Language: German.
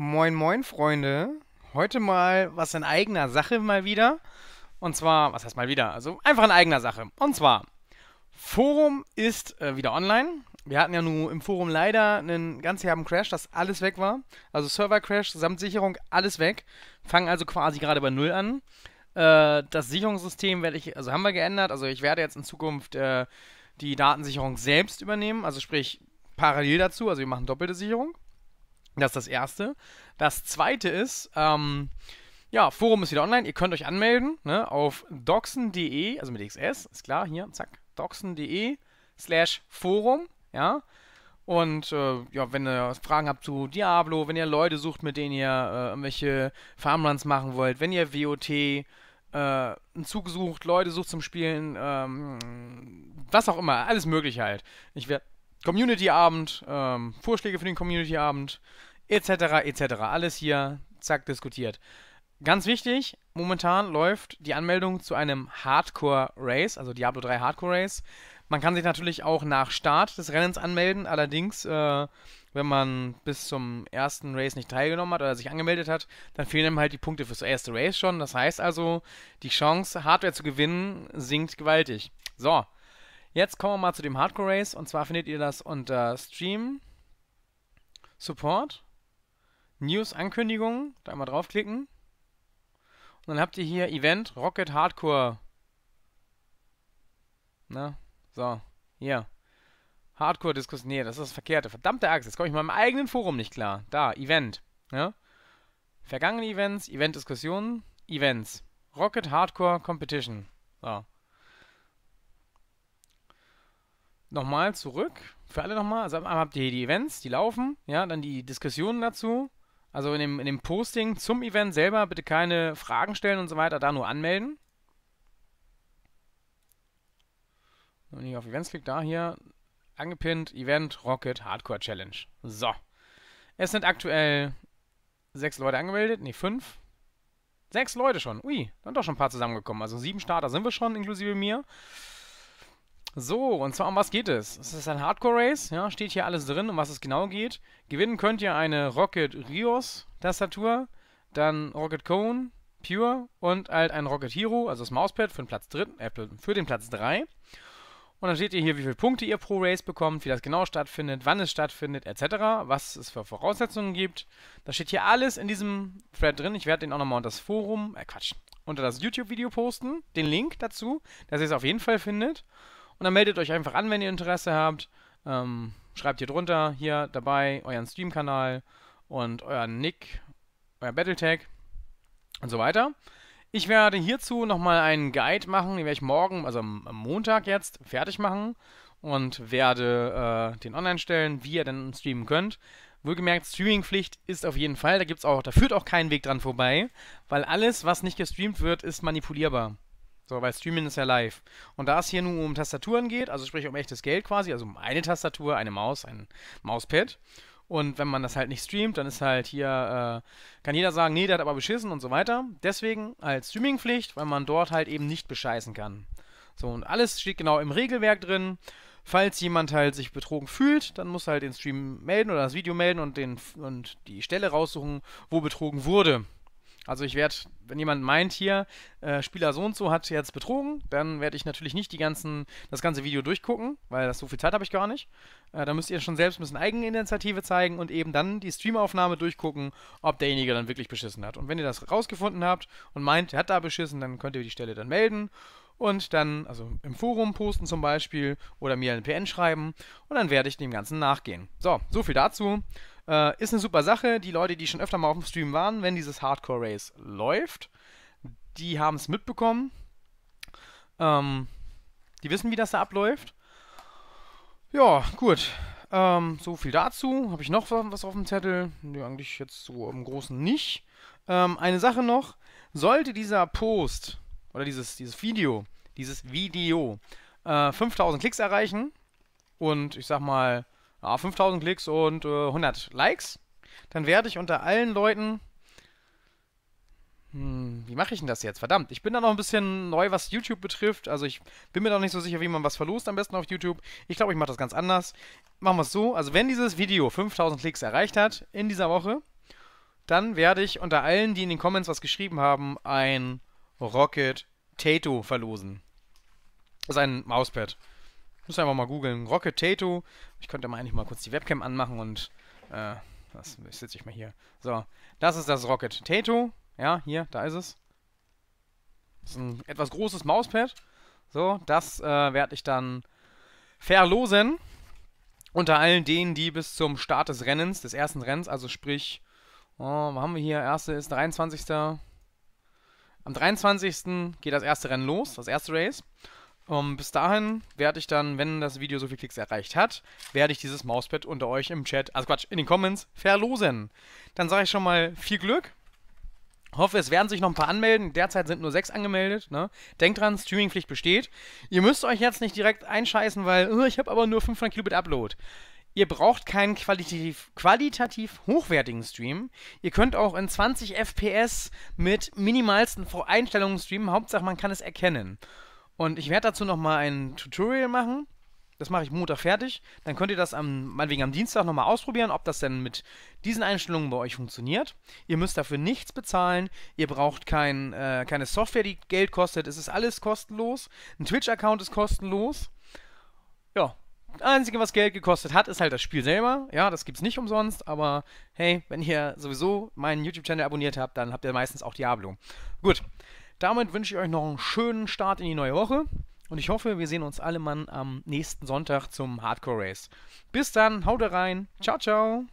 Moin, moin, Freunde. Heute mal was in eigener Sache mal wieder. Und zwar, was heißt mal wieder? Also einfach in eigener Sache. Und zwar, Forum ist äh, wieder online. Wir hatten ja nur im Forum leider einen ganz herben Crash, dass alles weg war. Also Server-Crash samt alles weg. Fangen also quasi gerade bei Null an. Äh, das Sicherungssystem werde ich, also haben wir geändert. Also ich werde jetzt in Zukunft äh, die Datensicherung selbst übernehmen. Also sprich parallel dazu. Also wir machen doppelte Sicherung. Das ist das Erste. Das Zweite ist, ähm, ja, Forum ist wieder online. Ihr könnt euch anmelden ne, auf doxen.de, also mit XS, ist klar, hier, zack, doxen.de slash Forum, ja. Und äh, ja, wenn ihr Fragen habt zu Diablo, wenn ihr Leute sucht, mit denen ihr äh, irgendwelche Farmlands machen wollt, wenn ihr WOT, äh, einen Zug sucht, Leute sucht zum Spielen, ähm, was auch immer, alles möglich halt. Ich werde Community-Abend, ähm, Vorschläge für den Community-Abend etc. etc. Alles hier, zack, diskutiert. Ganz wichtig, momentan läuft die Anmeldung zu einem Hardcore Race, also Diablo 3 Hardcore Race. Man kann sich natürlich auch nach Start des Rennens anmelden, allerdings, äh, wenn man bis zum ersten Race nicht teilgenommen hat oder sich angemeldet hat, dann fehlen einem halt die Punkte fürs erste Race schon. Das heißt also, die Chance, Hardware zu gewinnen, sinkt gewaltig. So, jetzt kommen wir mal zu dem Hardcore Race und zwar findet ihr das unter Stream Support News Ankündigungen, da einmal draufklicken. Und dann habt ihr hier Event Rocket Hardcore. Na, so, hier. Hardcore Diskussion, nee, das ist das Verkehrte. Verdammte Axt, jetzt komme ich meinem eigenen Forum nicht klar. Da, Event. Ja? Vergangene Events, Event-Diskussionen, Events. Rocket Hardcore Competition. So. Nochmal zurück. Für alle nochmal. Also einmal habt ihr hier die Events, die laufen. Ja, dann die Diskussionen dazu. Also in dem, in dem Posting zum Event selber bitte keine Fragen stellen und so weiter, da nur anmelden. Wenn hier auf Events klickt, da hier angepinnt, Event Rocket Hardcore Challenge. So. Es sind aktuell sechs Leute angemeldet, nee, fünf. Sechs Leute schon. Ui, dann doch schon ein paar zusammengekommen. Also sieben Starter sind wir schon, inklusive mir. So, und zwar um was geht es? Es ist ein Hardcore-Race, ja, steht hier alles drin, um was es genau geht. Gewinnen könnt ihr eine Rocket Rios-Tastatur, dann Rocket Cone, Pure und halt ein Rocket Hero, also das Mauspad für den Platz, dritten, äh, für den Platz 3. Und dann steht ihr hier, wie viele Punkte ihr pro Race bekommt, wie das genau stattfindet, wann es stattfindet, etc., was es für Voraussetzungen gibt. Das steht hier alles in diesem Thread drin. Ich werde den auch nochmal unter das Forum, äh Quatsch, unter das YouTube-Video posten, den Link dazu, dass ihr es auf jeden Fall findet. Und dann meldet euch einfach an, wenn ihr Interesse habt. Ähm, schreibt hier drunter, hier dabei, euren Stream-Kanal und euren Nick, euer Battletag und so weiter. Ich werde hierzu nochmal einen Guide machen, den werde ich morgen, also am Montag jetzt, fertig machen und werde äh, den online stellen, wie ihr dann streamen könnt. Wohlgemerkt, Streamingpflicht ist auf jeden Fall, da gibt's auch, da führt auch kein Weg dran vorbei, weil alles, was nicht gestreamt wird, ist manipulierbar. So, weil Streaming ist ja live. Und da es hier nur um Tastaturen geht, also sprich um echtes Geld quasi, also um eine Tastatur, eine Maus, ein Mauspad. Und wenn man das halt nicht streamt, dann ist halt hier, äh, kann jeder sagen, nee, der hat aber beschissen und so weiter. Deswegen als Streamingpflicht, weil man dort halt eben nicht bescheißen kann. So, und alles steht genau im Regelwerk drin. Falls jemand halt sich betrogen fühlt, dann muss er halt den Stream melden oder das Video melden und, den, und die Stelle raussuchen, wo betrogen wurde. Also ich werde wenn jemand meint hier, äh, Spieler so und so hat jetzt betrogen, dann werde ich natürlich nicht die ganzen, das ganze Video durchgucken, weil das so viel Zeit habe ich gar nicht. Äh, da müsst ihr schon selbst ein bisschen Eigeninitiative zeigen und eben dann die Streamaufnahme durchgucken, ob derjenige dann wirklich beschissen hat. Und wenn ihr das rausgefunden habt und meint, er hat da beschissen, dann könnt ihr die Stelle dann melden und dann, also im Forum posten zum Beispiel oder mir einen PN schreiben und dann werde ich dem Ganzen nachgehen. So, so viel dazu. Äh, ist eine super Sache. Die Leute, die schon öfter mal auf dem Stream waren, wenn dieses Hardcore Race läuft, die haben es mitbekommen. Ähm, die wissen, wie das da abläuft. Ja, gut. Ähm, so viel dazu. Habe ich noch was auf dem Zettel? Nee, eigentlich jetzt so im Großen nicht. Ähm, eine Sache noch. Sollte dieser Post oder dieses, dieses Video, dieses Video äh, 5000 Klicks erreichen und ich sag mal ja, 5000 Klicks und äh, 100 Likes, dann werde ich unter allen Leuten. Hm, wie mache ich denn das jetzt? Verdammt, ich bin da noch ein bisschen neu, was YouTube betrifft. Also ich bin mir noch nicht so sicher, wie man was verlost am besten auf YouTube. Ich glaube, ich mache das ganz anders. Machen wir es so. Also wenn dieses Video 5000 Klicks erreicht hat in dieser Woche, dann werde ich unter allen, die in den Comments was geschrieben haben, ein Rocket Tato verlosen. Das ist ein Mauspad. Muss einfach mal googeln. Rocket Tato. Ich könnte mal eigentlich mal kurz die Webcam anmachen und äh, das sitze ich mal hier. So, das ist das Rocket Tato. Ja, hier, da ist es. Das ist ein etwas großes Mauspad. So, das äh, werde ich dann verlosen. Unter allen denen, die bis zum Start des Rennens, des ersten Rennens, also sprich, oh, was haben wir hier? Erste ist 23. Am 23. geht das erste Rennen los, das erste Race. Um, ähm, bis dahin werde ich dann, wenn das Video so viele Klicks erreicht hat, werde ich dieses Mauspad unter euch im Chat, also Quatsch, in den Comments verlosen. Dann sage ich schon mal viel Glück. Hoffe, es werden sich noch ein paar anmelden. Derzeit sind nur sechs angemeldet. Ne? Denkt dran, Streamingpflicht besteht. Ihr müsst euch jetzt nicht direkt einscheißen, weil oh, ich habe aber nur 500 Kilobit Upload. Ihr braucht keinen qualitativ, qualitativ hochwertigen Stream. Ihr könnt auch in 20 FPS mit minimalsten Voreinstellungen streamen. Hauptsache, man kann es erkennen. Und ich werde dazu nochmal ein Tutorial machen. Das mache ich Montag fertig. Dann könnt ihr das am, meinetwegen am Dienstag nochmal ausprobieren, ob das denn mit diesen Einstellungen bei euch funktioniert. Ihr müsst dafür nichts bezahlen. Ihr braucht kein, äh, keine Software, die Geld kostet. Es ist alles kostenlos. Ein Twitch-Account ist kostenlos. Ja. Das Einzige, was Geld gekostet hat, ist halt das Spiel selber. Ja, das gibt es nicht umsonst, aber hey, wenn ihr sowieso meinen YouTube-Channel abonniert habt, dann habt ihr meistens auch Diablo. Gut. Damit wünsche ich euch noch einen schönen Start in die neue Woche und ich hoffe, wir sehen uns alle Mann am nächsten Sonntag zum Hardcore Race. Bis dann, haut rein, ciao, ciao.